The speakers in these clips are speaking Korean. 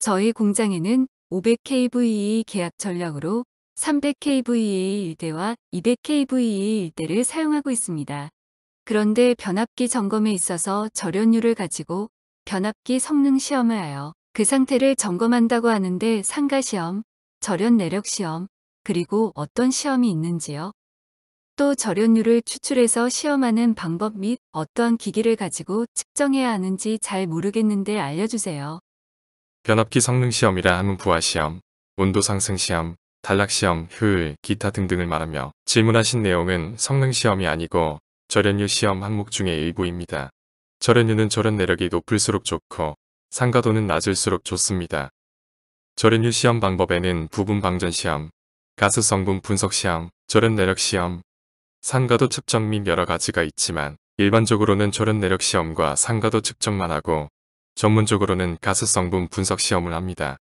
저희 공장에는 500kVE 계약 전력으로 300kVE 일대와 200kVE 일대를 사용하고 있습니다. 그런데 변압기 점검에 있어서 절연율을 가지고 변압기 성능 시험을 하여 그 상태를 점검한다고 하는데 상가 시험, 절연 내력 시험, 그리고 어떤 시험이 있는지요. 또 절연율을 추출해서 시험하는 방법 및 어떠한 기기를 가지고 측정해야 하는지 잘 모르겠는데 알려주세요. 변압기 성능시험이라 함은 부하시험, 온도상승시험, 단락시험, 효율, 기타 등등을 말하며 질문하신 내용은 성능시험이 아니고 절연유 시험 항목 중의 일부입니다. 절연유는 절연 내력이 높을수록 좋고 상가도는 낮을수록 좋습니다. 절연유 시험 방법에는 부분 방전 시험, 가스 성분 분석 시험, 절연 내력 시험, 상가도 측정 및 여러 가지가 있지만 일반적으로는 절연 내력 시험과 상가도 측정만 하고 전문적으로는 가스성분 분석 시험을 합니다.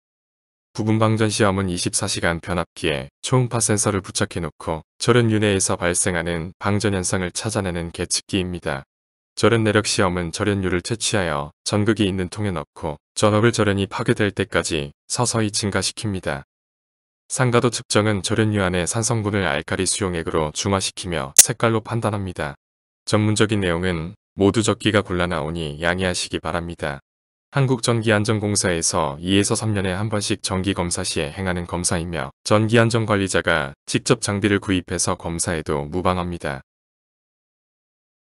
부분방전 시험은 24시간 변압기에 초음파 센서를 부착해놓고 절연 유내에서 발생하는 방전 현상을 찾아내는 계측기입니다. 절연 내력 시험은 절연유를 채취하여 전극이 있는 통에 넣고 전업을 절연이 파괴될 때까지 서서히 증가시킵니다. 상가도 측정은 절연유 안의 산성분을 알카리 수용액으로 중화시키며 색깔로 판단합니다. 전문적인 내용은 모두 적기가 곤란하오니 양해하시기 바랍니다. 한국전기안전공사에서 2에서 3년에 한 번씩 전기검사 시에 행하는 검사이며 전기안전관리자가 직접 장비를 구입해서 검사해도 무방합니다.